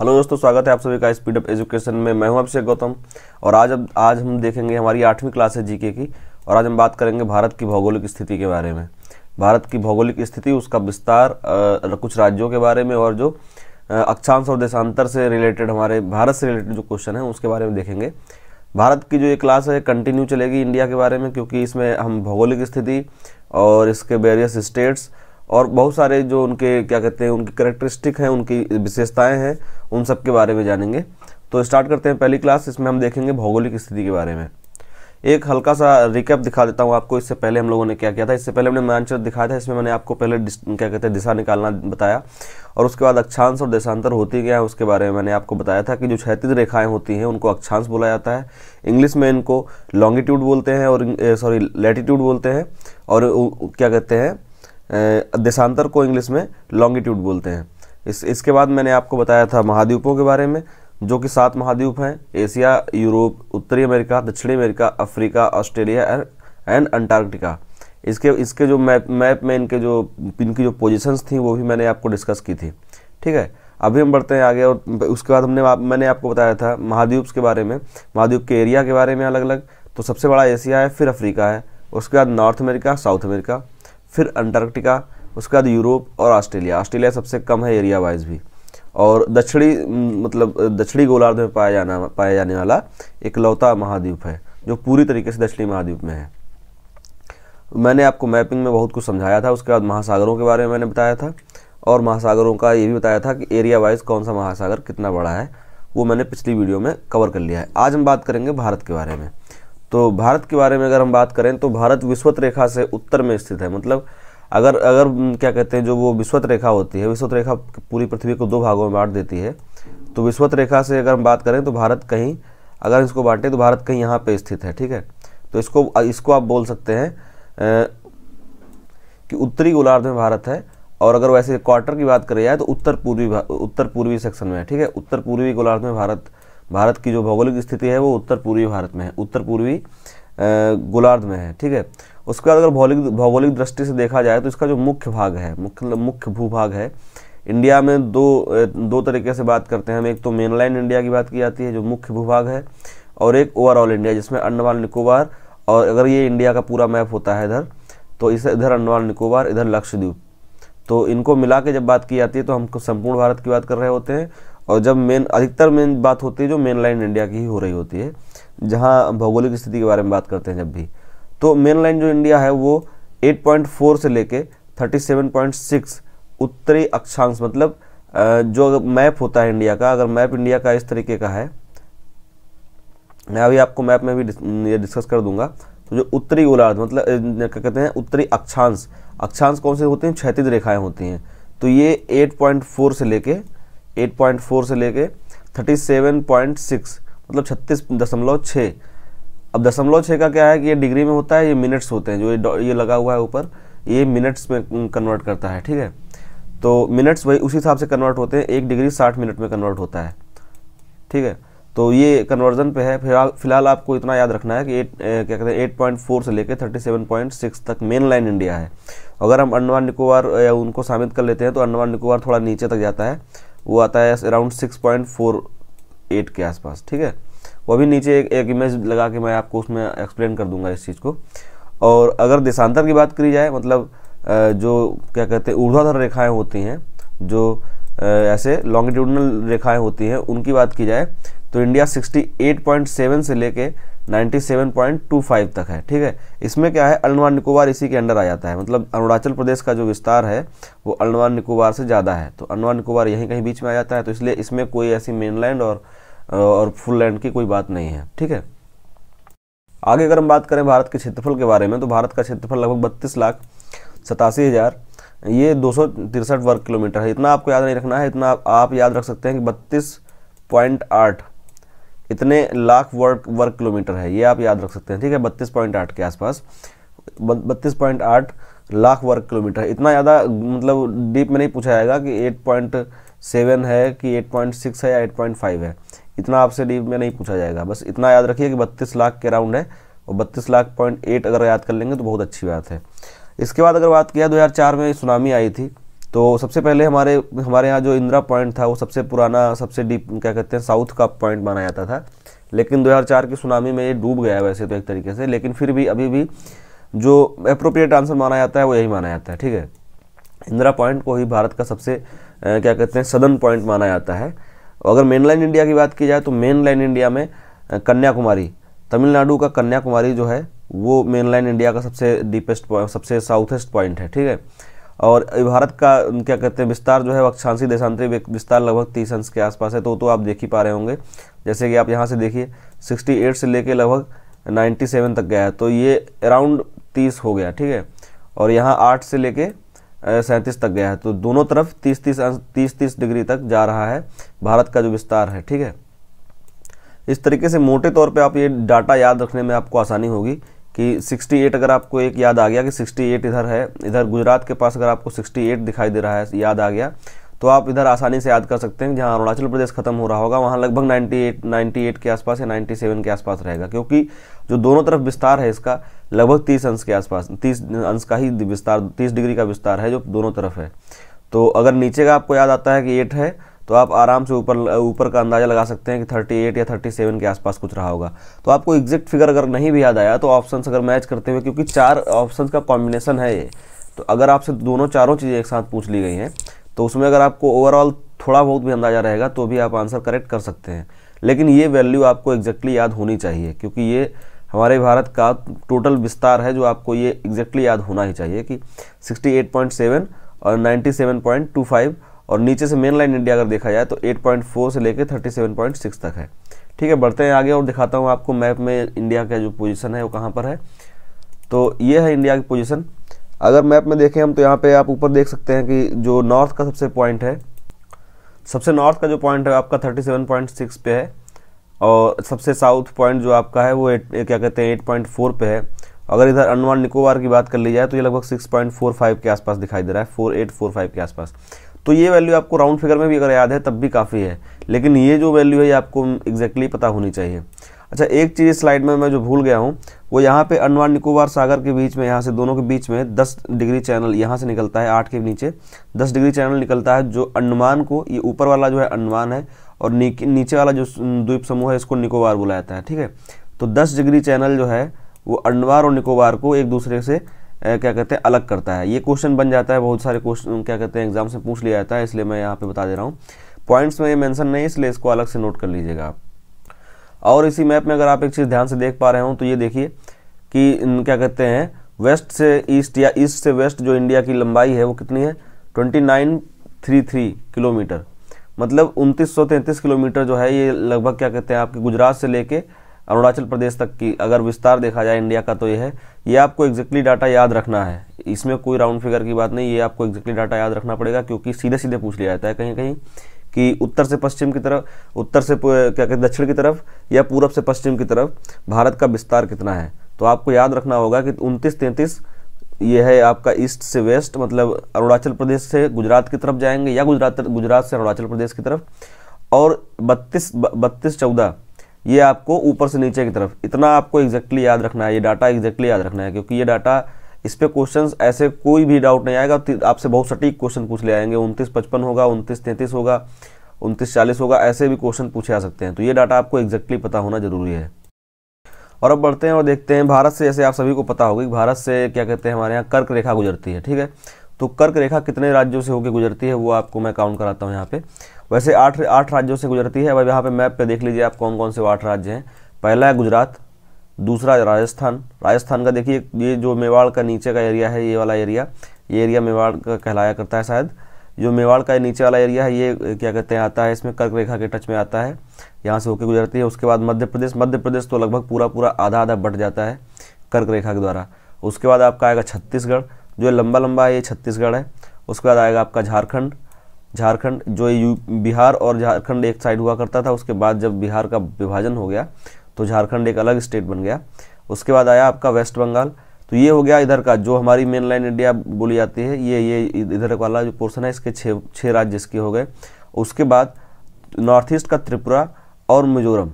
hello दोस्तों स्वागत है आप सभी का स्पीड अप एजुकेशन में मैं हूं अभिषेक गौतम और आज अब आज हम देखेंगे हमारी आठवीं क्लास है जीके की और आज हम बात करेंगे भारत की भौगोलिक स्थिति के बारे में भारत की भौगोलिक स्थिति उसका विस्तार कुछ राज्यों के बारे में और जो अक्षांश और देशांतर से रिलेटेड हमारे भारत से रिलेटेड जो क्वेश्चन है उसके बारे में देखेंगे भारत की जो ये क्लास है कंटिन्यू चलेगी इंडिया के बारे में क्योंकि इसमें हम भौगोलिक स्थिति और इसके वेरियस स्टेट्स और बहुत सारे जो उनके क्या कहते हैं उनकी करेक्टरिस्टिक हैं उनकी विशेषताएं हैं उन सब के बारे में जानेंगे तो स्टार्ट करते हैं पहली क्लास इसमें हम देखेंगे भौगोलिक स्थिति के बारे में एक हल्का सा रिकैप दिखा देता हूँ आपको इससे पहले हम लोगों ने क्या किया था इससे पहले हमने मानचर दिखाया था इसमें मैंने आपको पहले क्या कहते हैं दिशा निकालना बताया और उसके बाद अक्षांश और देशांतर होती गया उसके बारे में मैंने आपको बताया था कि जो क्षैतिज रेखाएं होती हैं उनको अक्षांश बोला जाता है इंग्लिश में इनको लॉन्गिट्यूड बोलते हैं और सॉरी लेटीट्यूड बोलते हैं और क्या कहते हैं देशांतर को इंग्लिश में लॉन्गिट्यूड बोलते हैं इस इसके बाद मैंने आपको बताया था महाद्वीपों के बारे में जो कि सात महाद्वीप हैं एशिया यूरोप उत्तरी अमेरिका दक्षिणी America Africa Australia and Antarctica इसके इसके जो मैप मैप में इनके जो इनकी जो पोजीशंस थी वो भी मैंने आपको डिस्कस की थी ठीक है अभी हम बढ़ते हैं आगे और उसके बाद हमने मैंने आपको बताया था महाद्वीप के बारे में महाद्वीप के एरिया के बारे में अलग अलग तो सबसे बड़ा एशिया है फिर अफ्रीका है उसके बाद नॉर्थ अमेरिका साउथ अमेरिका फिर अंटार्कटिका उसके बाद यूरोप और ऑस्ट्रेलिया ऑस्ट्रेलिया सबसे कम है एरिया वाइज भी और दक्षिणी मतलब दक्षिणी गोलार्ध में पाया जाना पाया जाने वाला इकलौता महाद्वीप है जो पूरी तरीके से दक्षिणी महाद्वीप में है मैंने आपको मैपिंग में बहुत कुछ समझाया था उसके बाद महासागरों के बारे में मैंने बताया था और महासागरों का ये भी बताया था कि एरिया वाइज कौन सा महासागर कितना बड़ा है वो मैंने पिछली वीडियो में कवर कर लिया है आज हम बात करेंगे भारत के बारे में तो भारत के बारे में अगर हम बात करें तो भारत विश्वत रेखा से उत्तर में स्थित है मतलब अगर अगर क्या कहते हैं जो वो विश्वत रेखा होती है विश्वत रेखा पूरी पृथ्वी को दो भागों में बांट देती है तो विश्वत रेखा से अगर हम बात करें तो भारत कहीं अगर इसको बांटें तो भारत कहीं यहाँ पर स्थित है ठीक है तो इसको इसको आप बोल सकते हैं कि उत्तरी गोलार्ध में भारत है और अगर वैसे क्वार्टर की बात करें जाए तो उत्तर पूर्वी उत्तर पूर्वी सेक्शन में है ठीक है उत्तर पूर्वी गोलार्ध में भारत भारत की जो भौगोलिक स्थिति है वो उत्तर पूर्वी भारत में है उत्तर पूर्वी गोलार्ध में है ठीक है उसके बाद अगर भौगोलिक भौगोलिक दृष्टि से देखा जाए तो इसका जो मुख्य भाग है मुख्य मतलब मुख्य भूभाग है इंडिया में दो दो तरीके से बात करते हैं हम एक तो मेनलाइन इंडिया की बात की जाती है जो मुख्य भूभाग है और एक ओवरऑल इंडिया जिसमें अंडमान निकोबार और अगर ये इंडिया का पूरा मैप होता है इधर तो इसे इधर अंडमान निकोबार इधर लक्षद्वीप तो इनको मिला के जब बात की जाती है तो हम संपूर्ण भारत की बात कर रहे होते हैं और जब मेन अधिकतर मेन बात होती है जो मेन लाइन इंडिया की ही हो रही होती है जहाँ भौगोलिक स्थिति के बारे में बात करते हैं जब भी तो मेन लाइन जो इंडिया है वो 8.4 से लेके 37.6 उत्तरी अक्षांश मतलब जो मैप होता है इंडिया का अगर मैप इंडिया का इस तरीके का है मैं अभी आपको मैप में भी ये डिस्कस कर दूंगा तो जो उत्तरी गोलार्ध मतलब क्या कहते हैं उत्तरी अक्षांश अक्षांश कौन से होते हैं क्षैतिज रेखाएं होती हैं तो ये 8.4 से लेके 8.4 से लेके 37.6 मतलब छत्तीस दशमलव छः अब दशमलव छः का क्या है कि ये डिग्री में होता है ये मिनट्स होते हैं जो ये लगा हुआ है ऊपर ये मिनट्स में कन्वर्ट करता है ठीक है तो मिनट्स वही उसी हिसाब से कन्वर्ट होते हैं एक डिग्री साठ मिनट में कन्वर्ट होता है ठीक है तो ये कन्वर्जन पे है फिलहाल फिलहाल आपको इतना याद रखना है कि एट क्या कहते हैं एट पॉइंट फोर से लेकर थर्टी सेवन पॉइंट सिक्स तक मेन लाइन इंडिया है अगर हम अंडमान निकोबार या उनको शामिल कर लेते हैं तो अंडमान निकोबार थोड़ा नीचे तक जाता है वो आता है around six point four eight के आसपास ठीक है वो भी नीचे एक, एक इमेज लगा के मैं आपको उसमें एक्सप्लेन कर दूंगा इस चीज़ को और अगर देशांतर की बात करी जाए मतलब जो क्या कहते हैं ऊर्ध्वाधर रेखाएं होती हैं जो ऐसे लॉन्गिट्यूडनल रेखाएं होती हैं उनकी बात की जाए तो इंडिया 68.7 से लेके 97.25 तक है ठीक है इसमें क्या है अंडमान निकोबार इसी के अंडर आ जाता है मतलब अरुणाचल प्रदेश का जो विस्तार है वो अंडमान निकोबार से ज़्यादा है तो अंडमान निकोबार यहीं कहीं बीच में आ जाता है तो इसलिए इसमें कोई ऐसी मेनलैंड और और फुल लैंड की कोई बात नहीं है ठीक है आगे अगर हम बात करें भारत के क्षेत्रफल के बारे में तो भारत का क्षेत्रफल लगभग बत्तीस लाख सतासी हज़ार ये दो वर्ग किलोमीटर है इतना आपको याद नहीं रखना है इतना आप, आप याद रख सकते हैं कि बत्तीस पॉइंट आठ इतने लाख वर्क वर्ग किलोमीटर है ये आप याद रख सकते हैं ठीक है बत्तीस पॉइंट आठ के आसपास बत्तीस पॉइंट आठ लाख वर्ग किलोमीटर है इतना ज़्यादा मतलब डीप में नहीं पूछा जाएगा कि एट पॉइंट सेवन है कि एट पॉइंट सिक्स है या एट पॉइंट फाइव है इतना आपसे डीप में नहीं पूछा जाएगा बस इतना याद रखिए कि बत्तीस लाख के राउंड है और बत्तीस लाख पॉइंट एट अगर याद कर लेंगे तो बहुत अच्छी बात है इसके बाद अगर बात किया चार में सुनामी आई थी तो सबसे पहले हमारे हमारे यहाँ जो इंदिरा पॉइंट था वो सबसे पुराना सबसे डीप क्या कहते हैं साउथ का पॉइंट माना जाता था लेकिन 2004 की सुनामी में ये डूब गया वैसे तो एक तरीके से लेकिन फिर भी अभी भी जो अप्रोप्रिएट आंसर माना जाता है वो यही माना जाता है ठीक है इंदिरा पॉइंट को ही भारत का सबसे क्या कहते हैं सदन पॉइंट माना जाता है अगर मेन लाइन इंडिया की बात की जाए तो मेन लाइन इंडिया में कन्याकुमारी तमिलनाडु का कन्याकुमारी जो है वो मेन लाइन इंडिया का सबसे डीपेस्ट सबसे साउथेस्ट पॉइंट है ठीक है और भारत का क्या कहते हैं विस्तार जो है अक्षांशी देशांतरी विस्तार लगभग तीस अंश के आसपास है तो तो आप देख ही पा रहे होंगे जैसे कि आप यहाँ से देखिए 68 से लेके लगभग 97 तक गया है तो ये अराउंड 30 हो गया ठीक है और यहाँ 8 से लेके सैंतीस तक गया है तो दोनों तरफ 30 30 अंश तीस तीस डिग्री तक जा रहा है भारत का जो विस्तार है ठीक है इस तरीके से मोटे तौर पर आप ये डाटा याद रखने में आपको आसानी होगी कि 68 अगर आपको एक याद आ गया कि 68 इधर है इधर गुजरात के पास अगर आपको 68 दिखाई दे रहा है याद आ गया तो आप इधर आसानी से याद कर सकते हैं जहाँ अरुणाचल प्रदेश खत्म हो रहा होगा वहाँ लगभग 98 98 के आसपास या 97 के आसपास रहेगा क्योंकि जो दोनों तरफ विस्तार है इसका लगभग 30 अंश के आसपास 30 अंश का ही विस्तार 30 डिग्री का विस्तार है जो दोनों तरफ है तो अगर नीचे का आपको याद आता है कि एट है तो आप आराम से ऊपर ऊपर का अंदाज़ा लगा सकते हैं कि 38 या 37 के आसपास कुछ रहा होगा तो आपको एग्जैक्ट फिगर अगर नहीं भी याद आया तो ऑप्शंस अगर मैच करते हुए क्योंकि चार ऑप्शंस का कॉम्बिनेशन है ये तो अगर आपसे दोनों चारों चीज़ें एक साथ पूछ ली गई हैं तो उसमें अगर आपको ओवरऑल थोड़ा बहुत भी अंदाज़ा रहेगा तो भी आप आंसर करेक्ट कर सकते हैं लेकिन ये वैल्यू आपको एग्जैक्टली याद होनी चाहिए क्योंकि ये हमारे भारत का टोटल विस्तार है जो आपको ये एग्जैक्टली याद होना ही चाहिए कि 68.7 और 97.25 और नीचे से मेन लाइन इंडिया अगर देखा जाए तो 8.4 से लेकर 37.6 तक है ठीक है बढ़ते हैं आगे और दिखाता हूँ आपको मैप में इंडिया का जो पोजीशन है वो कहाँ पर है तो ये है इंडिया की पोजीशन अगर मैप में देखें हम तो यहाँ पे आप ऊपर देख सकते हैं कि जो नॉर्थ का सबसे पॉइंट है सबसे नॉर्थ का जो पॉइंट है आपका 37.6 पे है और सबसे साउथ पॉइंट जो आपका है वो एट, क्या कहते हैं 8.4 पे है अगर इधर अनवान निकोबार की बात कर ली जाए तो ये लगभग 6.45 के आसपास दिखाई दे रहा है 4845 के आसपास तो ये वैल्यू आपको राउंड फिगर में भी अगर याद है तब भी काफ़ी है लेकिन ये जो वैल्यू है ये आपको एग्जैक्टली पता होनी चाहिए अच्छा एक चीज़ स्लाइड में मैं जो भूल गया हूँ वो यहाँ पे अनवान निकोबार सागर के बीच में यहाँ से दोनों के बीच में 10 डिग्री चैनल यहाँ से निकलता है आठ के नीचे 10 डिग्री चैनल निकलता है जो अनुमान को ये ऊपर वाला जो है अनुमान है और नीचे वाला जो द्वीप समूह है इसको निकोबार बुलाया जाता है ठीक है तो दस डिग्री चैनल जो है वो अंडमान और निकोबार को एक दूसरे से क्या कहते हैं अलग करता है ये क्वेश्चन बन जाता है बहुत सारे क्वेश्चन क्या कहते हैं एग्जाम से पूछ लिया जाता है इसलिए मैं यहाँ पे बता दे रहा हूँ पॉइंट्स में ये मेंशन नहीं इसलिए इसको अलग से नोट कर लीजिएगा आप और इसी मैप में अगर आप एक चीज़ ध्यान से देख पा रहे हो तो ये देखिए कि क्या कहते हैं वेस्ट से ईस्ट या ईस्ट से वेस्ट जो इंडिया की लंबाई है वो कितनी है twenty nine three three kilometre मतलब उनतीस सौ तैंतीस किलोमीटर जो है ये लगभग क्या कहते हैं आपके गुजरात से लेके अरुणाचल प्रदेश तक की अगर विस्तार देखा जाए इंडिया का तो यह है ये आपको एग्जैक्टली डाटा याद रखना है इसमें कोई राउंड फिगर की बात नहीं ये आपको एग्जैक्टली डाटा याद रखना पड़ेगा क्योंकि सीधे सीधे पूछ लिया जाता है कहीं कहीं कि उत्तर से पश्चिम की तरफ उत्तर से क्या कहते दक्षिण की तरफ या पूर्व से पश्चिम की तरफ भारत का विस्तार कितना है तो आपको याद रखना होगा कि उनतीस तैंतीस ये है आपका ईस्ट से वेस्ट मतलब अरुणाचल प्रदेश से गुजरात की तरफ जाएंगे या गुजरात गुजरात से अरुणाचल प्रदेश की तरफ और बत्तीस बत्तीस चौदह ये आपको ऊपर से नीचे की तरफ इतना आपको एग्जैक्टली याद रखना है ये डाटा एग्जैक्टली याद रखना है क्योंकि ये डाटा इस पर क्वेश्चन ऐसे कोई भी डाउट नहीं आएगा आपसे बहुत सटीक क्वेश्चन पूछ ले आएंगे उनतीस पचपन होगा उनतीस तैंतीस होगा उनतीस चालीस होगा ऐसे भी क्वेश्चन पूछे आ सकते हैं तो ये डाटा आपको एग्जैक्टली पता होना जरूरी है और अब बढ़ते हैं और देखते हैं भारत से जैसे आप सभी को पता होगा कि भारत से क्या कहते हैं हमारे यहाँ कर्क रेखा गुजरती है ठीक है तो कर्क रेखा कितने राज्यों से होकर गुजरती है वो आपको मैं काउंट कराता हूँ यहाँ पे वैसे आठ आठ राज्यों से गुजरती है अब यहाँ पे मैप पे देख लीजिए आप कौन कौन से आठ राज्य हैं पहला है गुजरात दूसरा राजस्थान राजस्थान का देखिए ये जो मेवाड़ का नीचे का एरिया है ये वाला एरिया ये एरिया मेवाड़ का कहलाया करता है शायद जो मेवाड़ का नीचे वाला एरिया है ये क्या कहते हैं आता है इसमें कर्क रेखा के टच में आता है यहाँ से होकर गुजरती है उसके बाद मध्य प्रदेश मध्य प्रदेश तो लगभग पूरा पूरा आधा आधा बट जाता है कर्क रेखा के द्वारा उसके बाद आपका आएगा छत्तीसगढ़ जो लंबा लंबा है ये छत्तीसगढ़ है उसके बाद आएगा आपका झारखंड झारखंड जो यू बिहार और झारखंड एक साइड हुआ करता था उसके बाद जब बिहार का विभाजन हो गया तो झारखंड एक अलग स्टेट बन गया उसके बाद आया आपका वेस्ट बंगाल तो ये हो गया इधर का जो हमारी मेन लाइन इंडिया बोली जाती है ये ये इधर वाला जो पोर्सन है इसके छः छः राज्य इसके हो गए उसके बाद नॉर्थ ईस्ट का त्रिपुरा और मिजोरम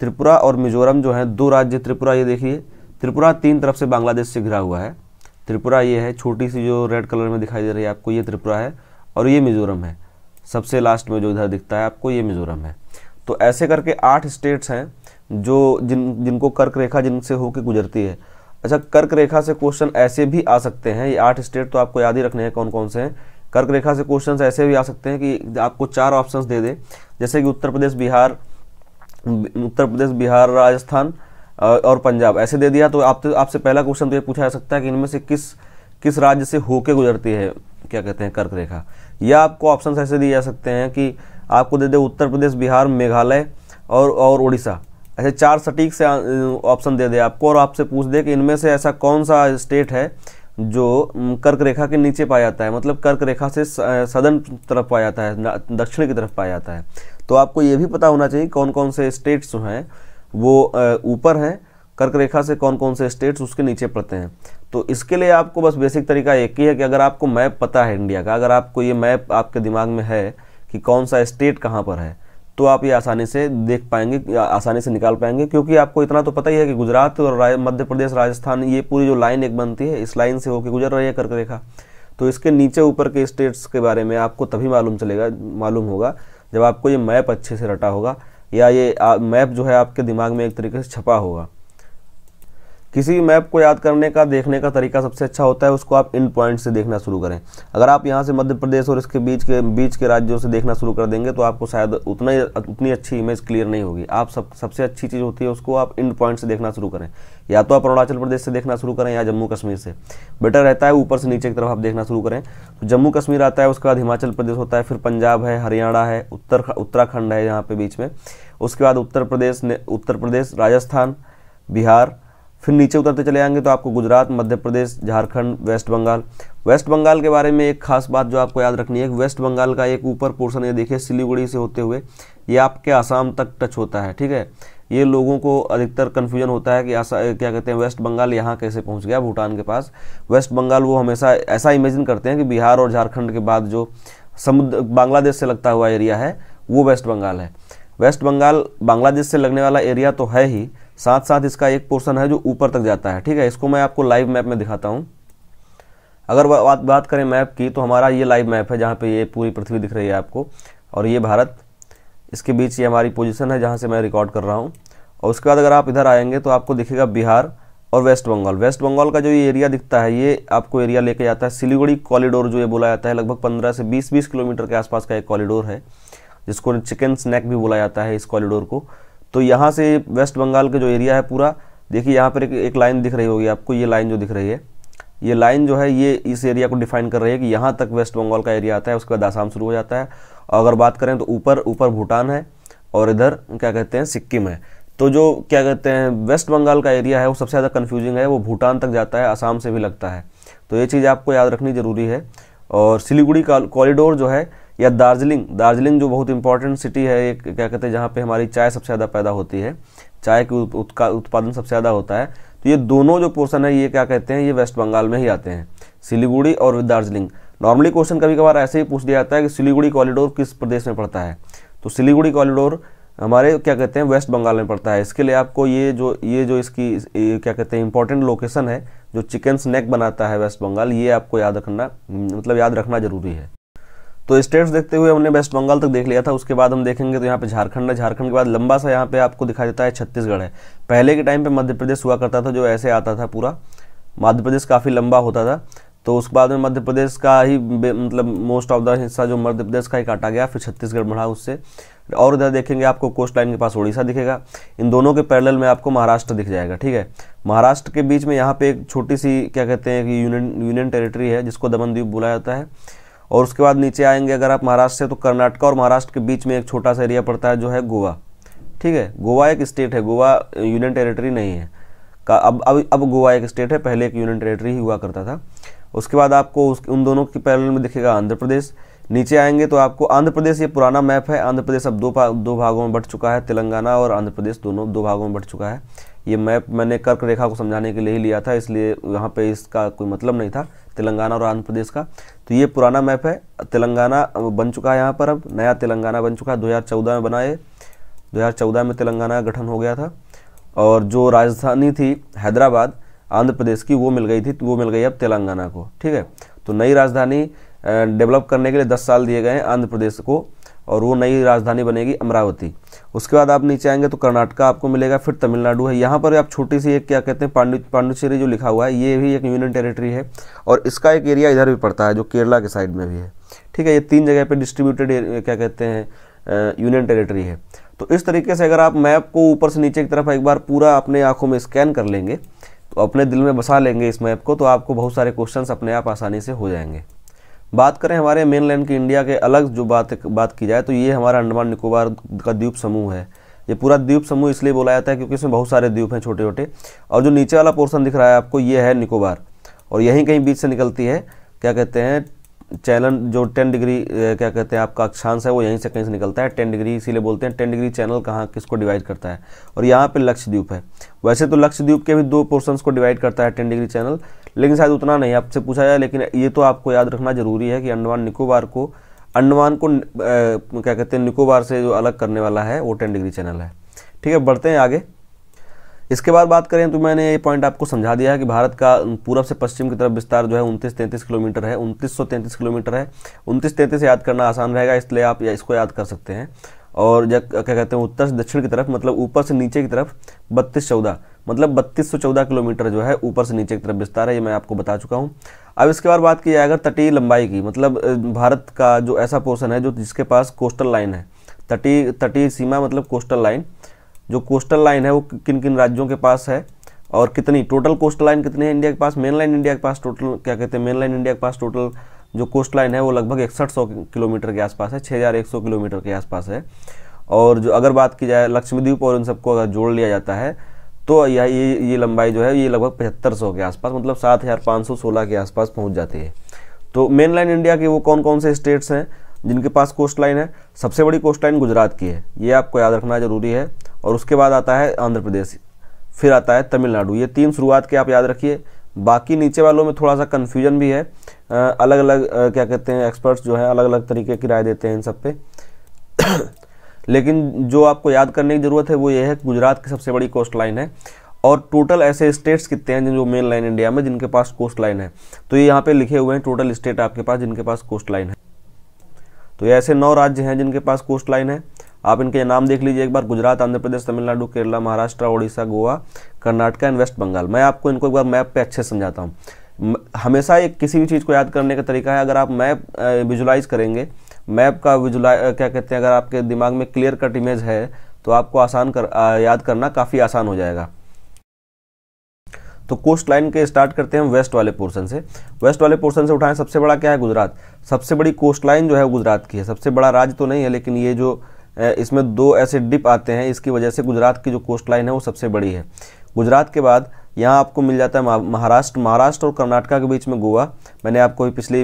त्रिपुरा और मिजोरम जो है दो राज्य त्रिपुरा ये देखिए त्रिपुरा तीन तरफ से बांग्लादेश से घिरा हुआ है त्रिपुरा ये है छोटी सी जो रेड कलर में दिखाई दे रही है आपको ये त्रिपुरा है और ये मिज़ोरम है सबसे लास्ट में जो इधर दिखता है आपको ये मिज़ोरम है तो ऐसे करके आठ स्टेट्स हैं जो जिन जिनको कर्क रेखा जिनसे होकर गुजरती है अच्छा कर्क रेखा से क्वेश्चन ऐसे भी आ सकते हैं ये आठ स्टेट तो आपको याद ही रखने हैं कौन कौन से हैं कर्क रेखा से क्वेश्चन ऐसे भी आ सकते हैं कि आपको चार ऑप्शंस दे दे जैसे कि उत्तर प्रदेश बिहार उत्तर प्रदेश बिहार राजस्थान और पंजाब ऐसे दे दिया तो आप आपसे पहला क्वेश्चन तो ये पूछा जा सकता है कि इनमें से किस किस राज्य से होके गुजरती है क्या कहते हैं कर्क रेखा या आपको ऑप्शन ऐसे दिए जा सकते हैं कि आपको दे दे उत्तर प्रदेश बिहार मेघालय और और उड़ीसा ऐसे चार सटीक से ऑप्शन दे दे आपको और आपसे पूछ दे कि इनमें से ऐसा कौन सा स्टेट है जो कर्क रेखा के नीचे पाया जाता है मतलब कर्क रेखा से सदन तरफ पाया जाता है दक्षिण की तरफ पाया जाता है तो आपको ये भी पता होना चाहिए कौन कौन से स्टेट्स जो हैं वो ऊपर हैं कर्क रेखा से कौन कौन से स्टेट्स उसके नीचे पड़ते हैं तो इसके लिए आपको बस बेसिक तरीका एक ही है कि अगर आपको मैप पता है इंडिया का अगर आपको ये मैप आपके दिमाग में है कि कौन सा स्टेट कहाँ पर है तो आप ये आसानी से देख पाएंगे आसानी से निकाल पाएंगे क्योंकि आपको इतना तो पता ही है कि गुजरात और मध्य प्रदेश राजस्थान ये पूरी जो लाइन एक बनती है इस लाइन से होकर गुजर रही है कर्क रेखा तो इसके नीचे ऊपर के स्टेट्स के बारे में आपको तभी मालूम चलेगा मालूम होगा जब आपको ये मैप अच्छे से रटा होगा या ये मैप जो है आपके दिमाग में एक तरीके से छपा होगा किसी भी मैप को याद करने का देखने का तरीका सबसे अच्छा होता है उसको आप इन पॉइंट से देखना शुरू करें अगर आप यहाँ से मध्य प्रदेश और इसके बीच के बीच के राज्यों से देखना शुरू कर देंगे तो आपको शायद उतना ही उतनी अच्छी इमेज क्लियर नहीं होगी आप सब सबसे अच्छी चीज़ होती है उसको आप इन पॉइंट से देखना शुरू करें या तो आप अरुणाचल प्रदेश से देखना शुरू करें या जम्मू कश्मीर से बेटर रहता है ऊपर से नीचे की तरफ आप देखना शुरू करें तो जम्मू कश्मीर आता है उसके बाद हिमाचल प्रदेश होता है फिर पंजाब है हरियाणा है उत्तर उत्तराखंड है यहाँ पे बीच में उसके बाद उत्तर प्रदेश उत्तर प्रदेश राजस्थान बिहार फिर नीचे उतरते चले जाएंगे तो आपको गुजरात मध्य प्रदेश झारखंड वेस्ट बंगाल वेस्ट बंगाल के बारे में एक खास बात जो आपको याद रखनी है वेस्ट बंगाल का एक ऊपर पोर्शन ये देखिए सिलीगुड़ी से होते हुए ये आपके आसाम तक टच होता है ठीक है ये लोगों को अधिकतर कन्फ्यूजन होता है कि आसा क्या कहते हैं वेस्ट बंगाल यहाँ कैसे पहुँच गया भूटान के पास वेस्ट बंगाल वो हमेशा ऐसा इमेजिन करते हैं कि बिहार और झारखंड के बाद जो समुद्र बांग्लादेश से लगता हुआ एरिया है वो वेस्ट बंगाल है वेस्ट बंगाल बांग्लादेश से लगने वाला एरिया तो है ही साथ साथ इसका एक पोर्सन है जो ऊपर तक जाता है ठीक है इसको मैं आपको लाइव मैप में दिखाता हूँ अगर बात बात करें मैप की तो हमारा ये लाइव मैप है जहाँ पे ये पूरी पृथ्वी दिख रही है आपको और ये भारत इसके बीच ये हमारी पोजीशन है जहाँ से मैं रिकॉर्ड कर रहा हूँ और उसके बाद अगर आप इधर आएंगे तो आपको दिखेगा बिहार और वेस्ट बंगाल वेस्ट बंगाल का जो ये एरिया दिखता है ये आपको एरिया लेके जाता है सिलीगुड़ी कॉरिडोर जो ये बोला जाता है लगभग पंद्रह से बीस बीस किलोमीटर के आसपास का एक कॉरिडोर है जिसको चिकन स्नैक भी बोला जाता है इस कॉरिडोर को तो यहाँ से वेस्ट बंगाल का जो एरिया है पूरा देखिए यहाँ पर एक, एक लाइन दिख रही होगी आपको ये लाइन जो दिख रही है ये लाइन जो है ये इस एरिया को डिफाइन कर रही है कि यहाँ तक वेस्ट बंगाल का एरिया आता है उसके बाद आसाम शुरू हो जाता है और अगर बात करें तो ऊपर ऊपर भूटान है और इधर क्या कहते हैं सिक्किम है तो जो क्या कहते हैं वेस्ट बंगाल का एरिया है वो सबसे ज़्यादा कन्फ्यूजिंग है वो भूटान तक जाता है आसाम से भी लगता है तो ये चीज़ आपको याद रखनी ज़रूरी है और सिलीगुड़ी कॉरिडोर जो है या दार्जिलिंग दार्जिलिंग जो बहुत इंपॉर्टेंट सिटी है एक क्या कहते हैं जहाँ पे हमारी चाय सबसे ज़्यादा पैदा होती है चाय की उत्पादन सबसे ज़्यादा होता है तो ये दोनों जो पोर्सन है ये क्या कहते हैं ये वेस्ट बंगाल में ही आते हैं सिलीगुड़ी और दार्जिलिंग नॉर्मली क्वेश्चन कभी कभार ऐसे ही पूछ दिया जाता है कि सिलीगुड़ी कॉरिडोर किस प्रदेश में पड़ता है तो सिलीगुड़ी कॉरिडोर हमारे क्या कहते हैं वेस्ट बंगाल में पड़ता है इसके लिए आपको ये जो ये जो इसकी ये क्या कहते हैं इंपॉर्टेंट लोकेशन है जो चिकन स्नैक बनाता है वेस्ट बंगाल ये आपको याद रखना मतलब याद रखना जरूरी है तो स्टेट्स देखते हुए हमने वेस्ट बंगाल तक देख लिया था उसके बाद हम देखेंगे तो यहाँ पे झारखंड है झारखंड के बाद लंबा सा यहाँ पे आपको दिखाई देता है छत्तीसगढ़ है पहले के टाइम पे मध्य प्रदेश हुआ करता था जो ऐसे आता था पूरा मध्य प्रदेश काफ़ी लंबा होता था तो उसके बाद में मध्य प्रदेश का ही मतलब मोस्ट ऑफ द हिस्सा जो मध्य प्रदेश का ही काटा गया फिर छत्तीसगढ़ बढ़ा उससे और उधर देखेंगे आपको कोस्ट लाइन के पास उड़ीसा दिखेगा इन दोनों के पैरेलल में आपको महाराष्ट्र दिख जाएगा ठीक है महाराष्ट्र के बीच में यहाँ पे एक छोटी सी क्या कहते हैं कि यूनियन यूनियन टेरिटरी है जिसको दमन द्वीप बोला जाता है और उसके बाद नीचे आएंगे अगर आप महाराष्ट्र से तो कर्नाटका और महाराष्ट्र के बीच में एक छोटा सा एरिया पड़ता है जो है गोवा ठीक है गोवा एक स्टेट है गोवा यूनियन टेरेटरी नहीं है का अब अब अब गोवा एक स्टेट है पहले एक यूनियन टेरेटरी ही हुआ करता था उसके बाद आपको उस उन दोनों के पैरल में दिखेगा आंध्र प्रदेश नीचे आएंगे तो आपको आंध्र प्रदेश ये पुराना मैप है आंध्र प्रदेश अब दो दो भागों में बढ़ चुका है तेलंगाना और आंध्र प्रदेश दोनों दो भागों में बढ़ चुका है ये मैप मैंने कर्क रेखा को समझाने के लिए ही लिया था इसलिए यहाँ पर इसका कोई मतलब नहीं था तेलंगाना और आंध्र प्रदेश का तो ये पुराना मैप है तेलंगाना बन चुका है यहाँ पर अब नया तेलंगाना बन चुका है 2014 में बनाए 2014 में तेलंगाना का गठन हो गया था और जो राजधानी थी हैदराबाद आंध्र प्रदेश की वो मिल गई थी वो मिल गई अब तेलंगाना को ठीक है तो नई राजधानी डेवलप करने के लिए दस साल दिए गए आंध्र प्रदेश को और वो नई राजधानी बनेगी अमरावती उसके बाद आप नीचे आएंगे तो कर्नाटका आपको मिलेगा फिर तमिलनाडु है यहाँ पर आप छोटी सी एक क्या कहते हैं पांडु पांडुचेरी जो लिखा हुआ है ये भी एक यूनियन टेरिटरी है और इसका एक एरिया इधर भी पड़ता है जो केरला के साइड में भी है ठीक है ये तीन जगह पर डिस्ट्रीब्यूटेड क्या कहते हैं यूनियन टेरेटरी है तो इस तरीके से अगर आप मैप को ऊपर से नीचे की तरफ एक बार पूरा अपने आँखों में स्कैन कर लेंगे तो अपने दिल में बसा लेंगे इस मैप को तो आपको बहुत सारे क्वेश्चन अपने आप आसानी से हो जाएंगे बात करें हमारे मेन लैंड की इंडिया के अलग जो बात बात की जाए तो ये हमारा अंडमान निकोबार का द्वीप समूह है ये पूरा द्वीप समूह इसलिए बोला जाता है क्योंकि इसमें बहुत सारे द्वीप हैं छोटे छोटे और जो नीचे वाला पोर्सन दिख रहा है आपको ये है निकोबार और यहीं कहीं बीच से निकलती है क्या कहते हैं चैनल जो टेन डिग्री क्या कहते हैं आपका अक्षांश है वो यहीं से कहीं से निकलता है टेन डिग्री इसीलिए बोलते हैं टेन डिग्री चैनल कहाँ किसको डिवाइड करता है और यहाँ पे लक्ष्यद्वीप है वैसे तो लक्ष्यद्वीप के भी दो पोर्शंस को डिवाइड करता है टेन डिग्री चैनल लेकिन शायद उतना नहीं आपसे पूछा जाए लेकिन ये तो आपको याद रखना जरूरी है कि अंडमान निकोबार को अंडमान को क्या कहते हैं निकोबार से जो अलग करने वाला है वो टेन डिग्री चैनल है ठीक है बढ़ते हैं आगे इसके बाद बात करें तो मैंने ये पॉइंट आपको समझा दिया है कि भारत का पूर्व से पश्चिम की तरफ विस्तार जो है उनतीस तैंतीस किलोमीटर है उनतीस सौ तैंतीस किलोमीटर है उनतीस तैंतीस याद करना आसान रहेगा इसलिए आप इसको याद कर सकते हैं और जब क्या कहते हैं उत्तर से दक्षिण की तरफ मतलब ऊपर से नीचे की तरफ बत्तीस चौदह मतलब बत्तीस सौ चौदह किलोमीटर जो है ऊपर से नीचे की तरफ विस्तार है ये मैं आपको बता चुका हूँ अब इसके बाद बात की जाए अगर तटीय लंबाई की मतलब भारत का जो ऐसा पोर्सन है जो जिसके पास कोस्टल लाइन है तटीय तटीय सीमा मतलब कोस्टल लाइन जो कोस्टल लाइन है वो किन किन राज्यों के पास है और कितनी टोटल कोस्ट लाइन कितनी है इंडिया के पास मेन लाइन इंडिया के पास टोटल क्या कहते हैं मेन लाइन इंडिया के पास टोटल जो कोस्ट लाइन है वो लगभग इकसठ सौ किलोमीटर के आसपास है छः हज़ार एक सौ किलोमीटर के आसपास है और जो अगर बात की जाए लक्ष्मीद्वीप और इन सबको अगर जोड़ लिया जाता है तो यह ये ये लंबाई जो है ये लगभग पचहत्तर सौ के आसपास मतलब सात हज़ार पाँच सौ सोलह के आसपास पहुंच जाती है तो मेन लाइन इंडिया के वो कौन कौन से स्टेट्स हैं जिनके पास कोस्ट लाइन है सबसे बड़ी कोस्ट लाइन गुजरात की है ये आपको याद रखना ज़रूरी है और उसके बाद आता है आंध्र प्रदेश फिर आता है तमिलनाडु ये तीन शुरुआत के आप याद रखिए बाकी नीचे वालों में थोड़ा सा कन्फ्यूजन भी है आ, अलग अलग आ, क्या कहते हैं एक्सपर्ट्स जो हैं अलग अलग तरीके की राय देते हैं इन सब पे लेकिन जो आपको याद करने की ज़रूरत है वो ये है गुजरात की सबसे बड़ी कोस्ट लाइन है और टोटल ऐसे स्टेट्स कितने हैं जिन जो मेन लाइन इंडिया में जिनके पास कोस्ट लाइन है तो ये यहाँ पे लिखे हुए हैं टोटल स्टेट आपके पास जिनके पास कोस्ट लाइन है तो ये ऐसे नौ राज्य हैं जिनके पास कोस्ट लाइन है आप इनके नाम देख लीजिए एक बार गुजरात आंध्र प्रदेश तमिलनाडु केरला महाराष्ट्र उड़ीसा गोवा कर्नाटका एंड वेस्ट बंगाल मैं आपको इनको एक बार मैप पे अच्छे समझाता हूँ हमेशा एक किसी भी चीज़ को याद करने का तरीका है अगर आप मैप विजुलाइज करेंगे मैप का विजुलाइ क्या कहते हैं अगर आपके दिमाग में क्लियर कट इमेज है तो आपको आसान कर याद करना काफ़ी आसान हो जाएगा तो कोस्ट लाइन के स्टार्ट करते हैं वेस्ट वाले पोर्शन से वेस्ट वाले पोर्शन से उठाएं सबसे बड़ा क्या है गुजरात सबसे बड़ी कोस्ट लाइन जो है गुजरात की है सबसे बड़ा राज्य तो नहीं है लेकिन ये जो इसमें दो ऐसे डिप आते हैं इसकी वजह से गुजरात की जो कोस्ट लाइन है वो सबसे बड़ी है गुजरात के बाद यहाँ आपको मिल जाता है महाराष्ट्र महाराष्ट्र और कर्नाटका के बीच में गोवा मैंने आपको भी पिछली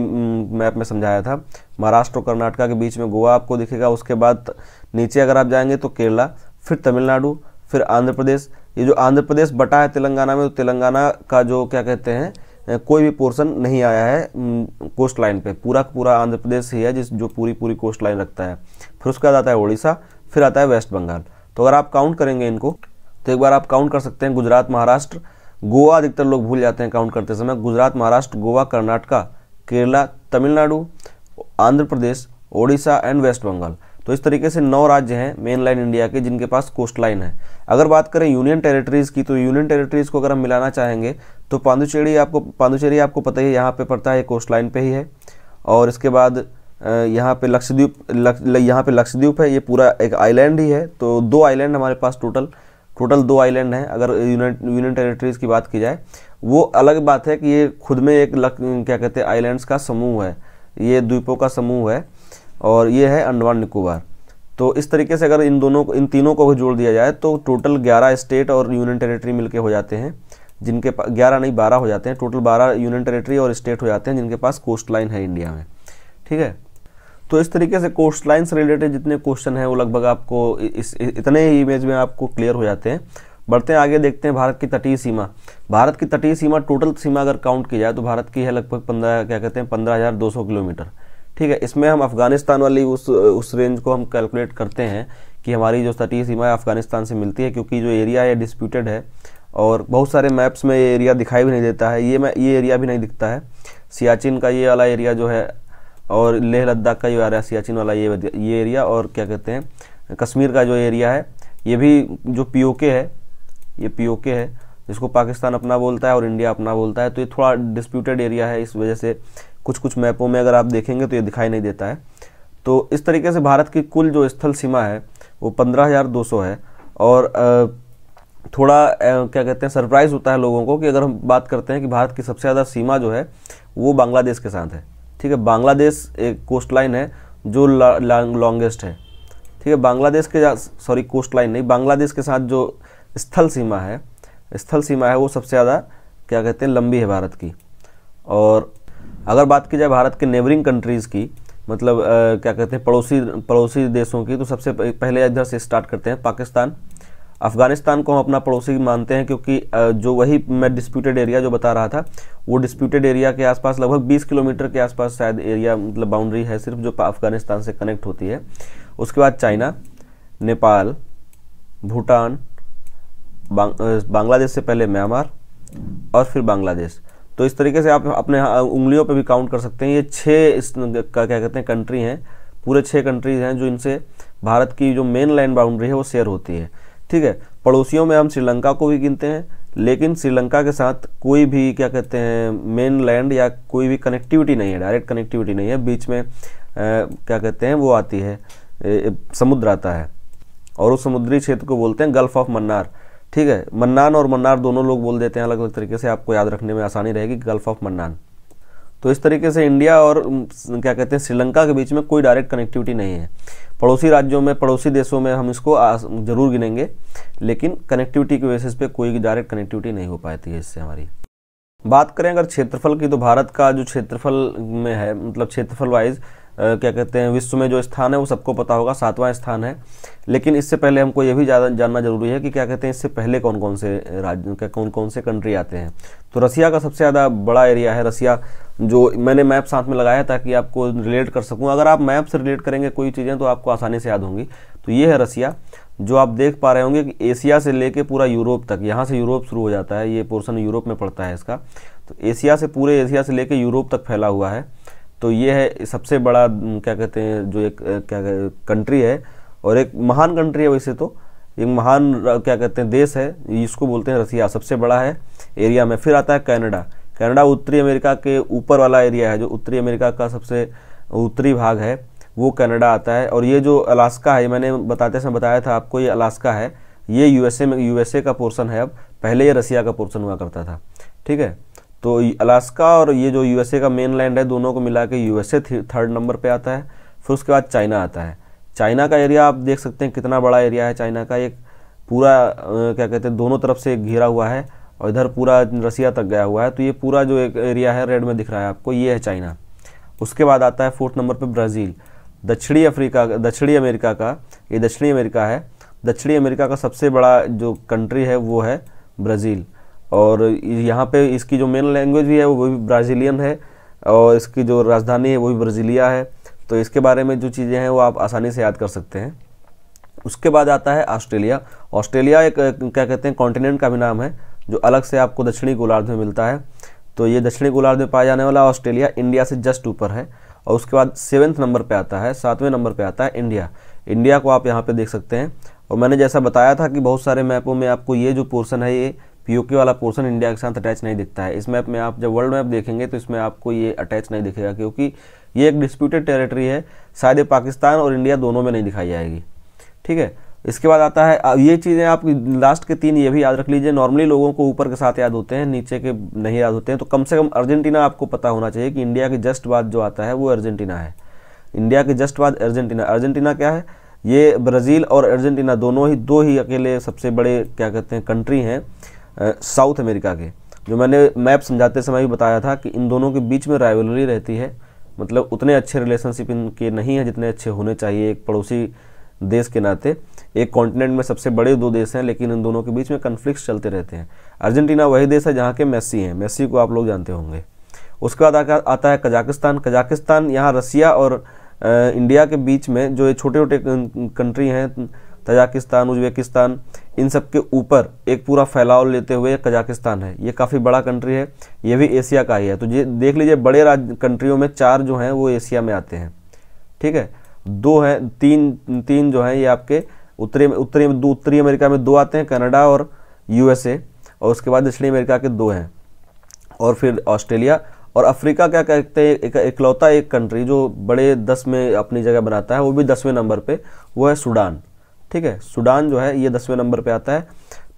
मैप में समझाया था महाराष्ट्र और कर्नाटका के बीच में गोवा आपको दिखेगा उसके बाद नीचे अगर आप जाएंगे तो केरला फिर तमिलनाडु फिर आंध्र प्रदेश ये जो आंध्र प्रदेश बटा है तेलंगाना में तो तेलंगाना का जो क्या कहते हैं कोई भी पोर्शन नहीं आया है कोस्ट लाइन पे पूरा पूरा आंध्र प्रदेश ही है जिस जो पूरी पूरी कोस्ट लाइन रखता है फिर उसके बाद आता है उड़ीसा फिर आता है वेस्ट बंगाल तो अगर आप काउंट करेंगे इनको तो एक बार आप काउंट कर सकते हैं गुजरात महाराष्ट्र गोवा अधिकतर लोग भूल जाते हैं काउंट करते समय गुजरात महाराष्ट्र गोवा कर्नाटका केरला तमिलनाडु आंध्र प्रदेश ओडिशा एंड वेस्ट बंगाल तो इस तरीके से नौ राज्य हैं मेन लाइन इंडिया के जिनके पास कोस्ट लाइन है अगर बात करें यूनियन टेरिटरीज़ की तो यूनियन टेरिटरीज़ को अगर हम मिलाना चाहेंगे तो पांडुचेरी आपको पांडुचेरी आपको पता ही यहाँ पे पड़ता है कोस्ट लाइन पे ही है और इसके बाद यहाँ पे लक्षद्वीप लक, यहाँ पे लक्षद्वीप है ये पूरा एक आईलैंड ही है तो दो आईलैंड हमारे पास टोटल टोटल दो आइलैंड हैं अगर यूनियन टेरेटरीज़ टेरिटरीज़ की बात की जाए वो अलग बात है कि ये खुद में एक क्या कहते हैं आईलैंड का समूह है ये द्वीपों का समूह है और ये है अंडमान निकोबार तो इस तरीके से अगर इन दोनों को इन तीनों को जोड़ दिया जाए तो टोटल ग्यारह स्टेट और यूनियन टेरेटरी मिलके हो जाते हैं जिनके पास ग्यारह नहीं बारह हो जाते हैं टोटल बारह यूनियन टेरेटरी और स्टेट हो जाते हैं जिनके पास कोस्ट लाइन है इंडिया में ठीक है तो इस तरीके से कोस्ट लाइन से रिलेटेड जितने क्वेश्चन हैं वो लगभग आपको इस इतने ही इमेज में आपको क्लियर हो जाते हैं बढ़ते हैं आगे देखते हैं भारत की तटीय सीमा भारत की तटीय सीमा टोटल सीमा अगर काउंट की जाए तो भारत की है लगभग पंद्रह क्या कहते हैं पंद्रह हज़ार दो सौ किलोमीटर ठीक है इसमें हम अफ़गानिस्तान वाली उस उस रेंज को हम कैलकुलेट करते हैं कि हमारी जो तटीय सीमा है अफ़गानिस्तान से मिलती है क्योंकि जो एरिया है डिस्प्यूटेड है और बहुत सारे मैप्स में ये एरिया दिखाई भी नहीं देता है ये मैं ये एरिया भी नहीं दिखता है सियाचिन का ये वाला एरिया जो है और लेह लद्दाख का ये है सियाचिन वाला ये ये एरिया और क्या कहते हैं कश्मीर का जो एरिया है ये भी जो पीओके है ये पीओके है जिसको पाकिस्तान अपना बोलता है और इंडिया अपना बोलता है तो ये थोड़ा डिस्प्यूटेड एरिया है इस वजह से कुछ कुछ मैपों में अगर आप देखेंगे तो ये दिखाई नहीं देता है तो इस तरीके से भारत की कुल जो स्थल सीमा है वो पंद्रह हज़ार दो सौ है और थोड़ा क्या कहते हैं सरप्राइज़ होता है लोगों को कि अगर हम बात करते हैं कि भारत की सबसे ज़्यादा सीमा जो है वो बांग्लादेश के साथ है ठीक है बांग्लादेश एक कोस्ट लाइन है जो लॉन्गेस्ट है ठीक है बांग्लादेश के सॉरी कोस्ट लाइन नहीं बांग्लादेश के साथ जो स्थल सीमा है स्थल सीमा है वो सबसे ज़्यादा क्या कहते हैं लंबी है भारत की और अगर बात की जाए भारत के नेबरिंग कंट्रीज़ की मतलब आ, क्या कहते हैं पड़ोसी पड़ोसी देशों की तो सबसे पहले इधर से स्टार्ट करते हैं पाकिस्तान अफ़गानिस्तान को हम अपना पड़ोसी मानते हैं क्योंकि जो वही मैं डिस्प्यूटेड एरिया जो बता रहा था वो डिस्प्यूटेड एरिया के आसपास लगभग 20 किलोमीटर के आसपास शायद एरिया मतलब बाउंड्री है सिर्फ जो अफ़गानिस्तान से कनेक्ट होती है उसके बाद चाइना नेपाल भूटान बांग्लादेश से पहले म्यांमार और फिर बांग्लादेश तो इस तरीके से आप अपने उंगलियों पर भी काउंट कर सकते हैं ये छः क्या कहते हैं कंट्री हैं पूरे छः कंट्रीज हैं जो इनसे भारत की जो मेन लैंड बाउंड्री है वो शेयर होती है ठीक है पड़ोसियों में हम श्रीलंका को भी गिनते हैं लेकिन श्रीलंका के साथ कोई भी क्या कहते हैं मेन लैंड या कोई भी कनेक्टिविटी नहीं है डायरेक्ट कनेक्टिविटी नहीं है बीच में आ, क्या कहते हैं वो आती है ए, समुद्र आता है और उस समुद्री क्षेत्र को बोलते हैं गल्फ ऑफ मन्नार ठीक है मन्नान और मन्नार दोनों लोग बोल देते हैं अलग अलग तरीके से आपको याद रखने में आसानी रहेगी गल्फ ऑफ मन्नान तो इस तरीके से इंडिया और क्या कहते हैं श्रीलंका के बीच में कोई डायरेक्ट कनेक्टिविटी नहीं है पड़ोसी राज्यों में पड़ोसी देशों में हम इसको ज़रूर गिनेंगे लेकिन कनेक्टिविटी के बेसिस पे कोई डायरेक्ट कनेक्टिविटी नहीं हो पाती है इससे हमारी बात करें अगर क्षेत्रफल की तो भारत का जो क्षेत्रफल में है मतलब क्षेत्रफल वाइज क्या कहते हैं विश्व में जो स्थान है वो सबको पता होगा सातवां स्थान है लेकिन इससे पहले हमको ये भी जानना जरूरी है कि क्या कहते हैं इससे पहले कौन कौन से राज्य कौन कौन से कंट्री आते हैं तो रसिया का सबसे ज़्यादा बड़ा एरिया है रसिया जो मैंने मैप साथ में लगाया ताकि आपको रिलेट कर सकूँ अगर आप मैप से रिलेट करेंगे कोई चीज़ें तो आपको आसानी से याद होंगी तो ये है रसिया जो आप देख पा रहे होंगे कि एशिया से लेके पूरा यूरोप तक यहाँ से यूरोप शुरू हो जाता है ये पोर्शन यूरोप में पड़ता है इसका तो एशिया से पूरे एशिया से लेके यूरोप तक फैला हुआ है तो ये है सबसे बड़ा क्या कहते हैं जो एक क्या कंट्री है और एक महान कंट्री है वैसे तो एक महान क्या कहते हैं देश है इसको बोलते हैं रसिया सबसे बड़ा है एरिया में फिर आता है कनाडा कनाडा उत्तरी अमेरिका के ऊपर वाला एरिया है जो उत्तरी अमेरिका का सबसे उत्तरी भाग है वो कनाडा आता है और ये जो अलास्का है मैंने बताते समय बताया था आपको ये अलास्का है ये यूएसए में यूएसए का पोर्सन है अब पहले ये रसिया का पोर्सन हुआ करता था ठीक है तो अलास्का और ये जो यूएसए का मेन लैंड है दोनों को मिला के यूएसए थर्ड नंबर पे आता है फिर उसके बाद चाइना आता है चाइना का एरिया आप देख सकते हैं कितना बड़ा एरिया है चाइना का एक पूरा क्या कहते हैं दोनों तरफ से घिरा हुआ है और इधर पूरा रसिया तक गया हुआ है तो ये पूरा जो एक एरिया है रेड में दिख रहा है आपको ये है चाइना उसके बाद आता है फोर्थ नंबर पर ब्राज़ील दक्षिणी अफ्रीका दक्षिणी अमेरिका का ये दक्षिणी अमेरिका है दक्षिणी अमेरिका का सबसे बड़ा जो कंट्री है वो है ब्राज़ील और यहाँ पे इसकी जो मेन लैंग्वेज भी है वो भी ब्राज़ीलियन है और इसकी जो राजधानी है वो भी ब्राज़ीलिया है तो इसके बारे में जो चीज़ें हैं वो आप आसानी से याद कर सकते हैं उसके बाद आता है ऑस्ट्रेलिया ऑस्ट्रेलिया एक क्या कहते हैं कॉन्टिनेंट का भी नाम है जो अलग से आपको दक्षिणी गोलार्ध में मिलता है तो ये दक्षिणी गोलार्ध में पाया जाने वाला ऑस्ट्रेलिया इंडिया से जस्ट ऊपर है और उसके बाद सेवन्थ नंबर पे आता है सातवें नंबर पे आता है इंडिया इंडिया को आप यहाँ पे देख सकते हैं और मैंने जैसा बताया था कि बहुत सारे मैपों में आपको ये जो पोर्सन है ये पीओके वाला पोर्शन इंडिया के साथ अटैच नहीं दिखता है इस मैप में आप जब वर्ल्ड मैप देखेंगे तो इसमें आपको ये अटैच नहीं दिखेगा क्योंकि ये एक डिस्प्यूटेड टेरिटरी है शायद ये पाकिस्तान और इंडिया दोनों में नहीं दिखाई जाएगी ठीक है इसके बाद आता है ये चीज़ें आप लास्ट के तीन ये भी याद रख लीजिए नॉर्मली लोगों को ऊपर के साथ याद होते हैं नीचे के नहीं याद होते हैं तो कम से कम अर्जेंटीना आपको पता होना चाहिए कि इंडिया के जस्ट बाद जो आता है वो अर्जेंटीना है इंडिया के जस्ट बाद अर्जेंटीना अर्जेंटीना क्या है ये ब्राज़ील और अर्जेंटीना दोनों ही दो ही अकेले सबसे बड़े क्या कहते हैं कंट्री हैं साउथ अमेरिका के जो मैंने मैप समझाते समय भी बताया था कि इन दोनों के बीच में राइवलरी रहती है मतलब उतने अच्छे रिलेशनशिप इनके नहीं हैं जितने अच्छे होने चाहिए एक पड़ोसी देश के नाते एक कॉन्टिनेंट में सबसे बड़े दो देश हैं लेकिन इन दोनों के बीच में कन्फ्लिक्ट चलते रहते हैं अर्जेंटीना वही देश है जहाँ के मेस्सी हैं मेस्सी को आप लोग जानते होंगे उसके बाद आता है कजाकिस्तान कजाकिस्तान यहाँ रसिया और इंडिया के बीच में जो ये छोटे छोटे कंट्री हैं तजाकिस्तान उज्बेकिस्तान इन सब के ऊपर एक पूरा फैलाव लेते हुए कजाकिस्तान है ये काफ़ी बड़ा कंट्री है ये भी एशिया का ही है तो ये देख लीजिए बड़े राज्य कंट्रियों में चार जो हैं वो एशिया में आते हैं ठीक है दो हैं तीन तीन जो हैं ये आपके उत्तरी उत्तरी उत्तरी अमेरिका में दो आते हैं कनाडा और यूएसए और उसके बाद दक्षिणी अमेरिका के दो हैं और फिर ऑस्ट्रेलिया और अफ्रीका क्या कहते हैं एक इकलौता एक कंट्री जो बड़े दस में अपनी जगह बनाता है वो भी दसवें नंबर पे वो है सूडान ठीक है सूडान जो है ये दसवें नंबर पे आता है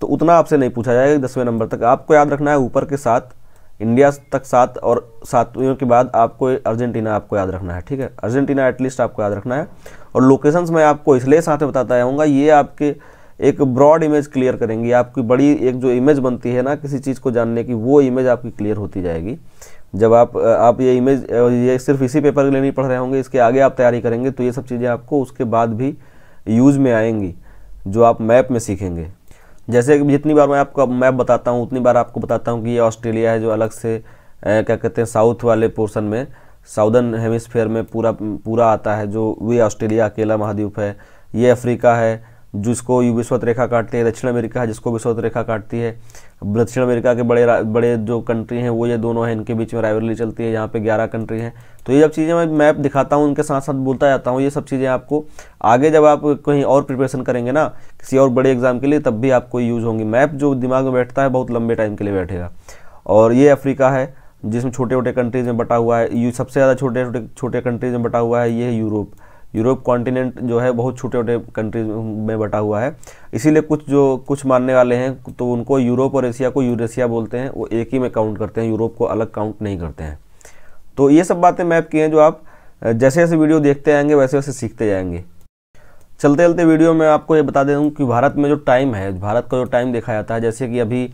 तो उतना आपसे नहीं पूछा जाएगा दसवें नंबर तक आपको याद रखना है ऊपर के साथ इंडिया तक सात और सातवें के बाद आपको अर्जेंटीना आपको याद रखना है ठीक है अर्जेंटीना एटलीस्ट आपको याद रखना है और लोकेशंस मैं आपको इसलिए साथ में बताता जाऊँगा ये आपके एक ब्रॉड इमेज क्लियर करेंगी आपकी बड़ी एक जो इमेज बनती है ना किसी चीज़ को जानने की वो इमेज आपकी क्लियर होती जाएगी जब आप आप ये इमेज ये सिर्फ इसी पेपर के लिए नहीं पढ़ रहे होंगे इसके आगे आप तैयारी करेंगे तो ये सब चीज़ें आपको उसके बाद भी यूज़ में आएंगी जो आप मैप में सीखेंगे जैसे कि जितनी बार मैं आपको मैप बताता हूँ उतनी बार आपको बताता हूँ कि ये ऑस्ट्रेलिया है जो अलग से ए, क्या कहते हैं साउथ वाले पोर्शन में साउदर्न हेमिसफेयर में पूरा पूरा आता है जो वे ऑस्ट्रेलिया अकेला महाद्वीप है ये अफ्रीका है जिसको विश्वत रेखा काटती है दक्षिण अमेरिका है जिसको विश्वत रेखा काटती है दक्षिण अमेरिका के बड़े बड़े जो कंट्री हैं वो ये दोनों हैं इनके बीच में राइवलरी चलती है यहाँ पे ग्यारह कंट्री हैं तो ये सब चीज़ें मैं मैप दिखाता हूँ उनके साथ साथ बोलता जाता हूँ ये सब चीज़ें आपको आगे जब आप कहीं और प्रिपरेशन करेंगे ना किसी और बड़े एग्जाम के लिए तब भी आपको यूज़ होंगी मैप जो दिमाग में बैठता है बहुत लंबे टाइम के लिए बैठेगा और ये अफ्रीका है जिसमें छोटे छोटे कंट्रीज़ में बटा हुआ है सबसे ज़्यादा छोटे छोटे छोटे कंट्रीज़ में बटा हुआ है ये है यूरोप यूरोप कॉन्टिनेंट जो है बहुत छोटे छोटे कंट्रीज में बटा हुआ है इसीलिए कुछ जो कुछ मानने वाले हैं तो उनको यूरोप और एशिया को यूरेशिया बोलते हैं वो एक ही में काउंट करते हैं यूरोप को अलग काउंट नहीं करते हैं तो ये सब बातें मैप की हैं जो आप जैसे जैसे वीडियो देखते आएंगे वैसे वैसे सीखते जाएंगे चलते चलते वीडियो में आपको ये बता दूँ कि भारत में जो टाइम है भारत का जो टाइम देखा जाता है जैसे कि अभी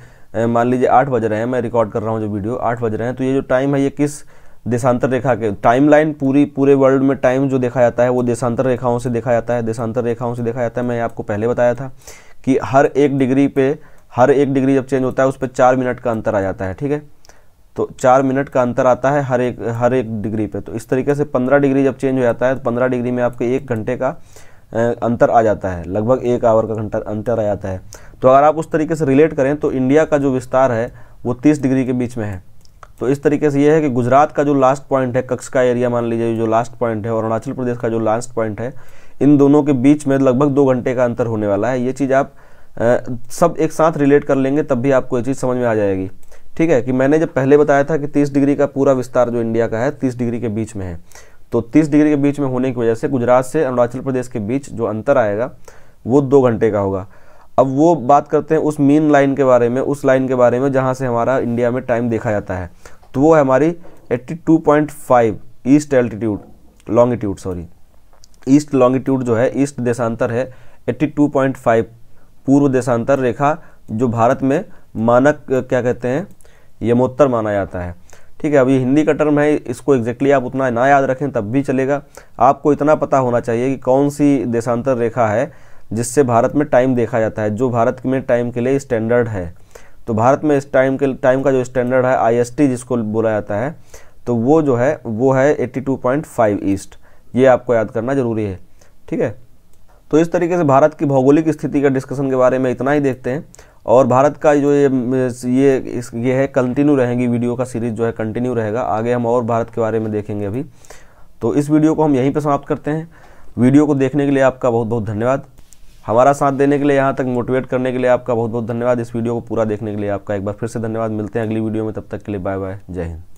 मान लीजिए आठ बज रहे हैं मैं रिकॉर्ड कर रहा हूँ जो वीडियो आठ बज रहे हैं तो ये जो टाइम है ये किस देशांतर रेखा के टाइम लाइन पूरी पूरे वर्ल्ड में टाइम जो देखा जाता है वो देशांतर रेखाओं से देखा जाता है देशांतर रेखाओं से देखा जाता है मैं आपको पहले बताया था कि हर एक डिग्री पे हर एक डिग्री जब चेंज होता है उस पर चार मिनट का अंतर आ जाता है ठीक है तो चार मिनट का अंतर आता है हर एक हर एक डिग्री पर तो इस तरीके से पंद्रह डिग्री जब चेंज हो जाता है तो पंद्रह डिग्री में आपके एक घंटे का अंतर आ जाता है लगभग एक आवर का घंटा अंतर आ जाता है तो अगर आप उस तरीके से रिलेट करें तो इंडिया का जो विस्तार है वो तीस डिग्री के बीच में है तो इस तरीके से यह है कि गुजरात का जो लास्ट पॉइंट है कक्ष का एरिया मान लीजिए जो लास्ट पॉइंट है और अरुणाचल प्रदेश का जो लास्ट पॉइंट है इन दोनों के बीच में लगभग दो घंटे का अंतर होने वाला है ये चीज़ आप आ, सब एक साथ रिलेट कर लेंगे तब भी आपको ये चीज़ समझ में आ जाएगी ठीक है कि मैंने जब पहले बताया था कि 30 डिग्री का पूरा विस्तार जो इंडिया का है 30 डिग्री के बीच में है तो 30 डिग्री के बीच में होने की वजह से गुजरात से अरुणाचल प्रदेश के बीच जो अंतर आएगा वो दो घंटे का होगा अब वो बात करते हैं उस मेन लाइन के बारे में उस लाइन के बारे में जहाँ से हमारा इंडिया में टाइम देखा जाता है तो वो है हमारी 82.5 east altitude longitude sorry east longitude जो है ईस्ट देशांतर है 82.5 पूर्व देशांतर रेखा जो भारत में मानक क्या कहते हैं यमोत्तर माना जाता है ठीक है अभी हिंदी का टर्म है इसको एग्जैक्टली आप उतना ना याद रखें तब भी चलेगा आपको इतना पता होना चाहिए कि कौन सी देशांतर रेखा है जिससे भारत में टाइम देखा जाता है जो भारत में टाइम के लिए स्टैंडर्ड है तो भारत में इस टाइम के टाइम का जो स्टैंडर्ड है आईएसटी जिसको बोला जाता है तो वो जो है वो है 82.5 ईस्ट ये आपको याद करना ज़रूरी है ठीक है तो इस तरीके से भारत की भौगोलिक स्थिति का डिस्कशन के बारे में इतना ही देखते हैं और भारत का जो ये ये इस ये है कंटिन्यू रहेगी वीडियो का सीरीज़ जो है कंटिन्यू रहेगा आगे हम और भारत के बारे में देखेंगे अभी तो इस वीडियो को हम यहीं पर समाप्त करते हैं वीडियो को देखने के लिए आपका बहुत बहुत धन्यवाद हमारा साथ देने के लिए यहाँ तक मोटिवेट करने के लिए आपका बहुत बहुत धन्यवाद इस वीडियो को पूरा देखने के लिए आपका एक बार फिर से धन्यवाद मिलते हैं अगली वीडियो में तब तक के लिए बाय बाय जय हिंद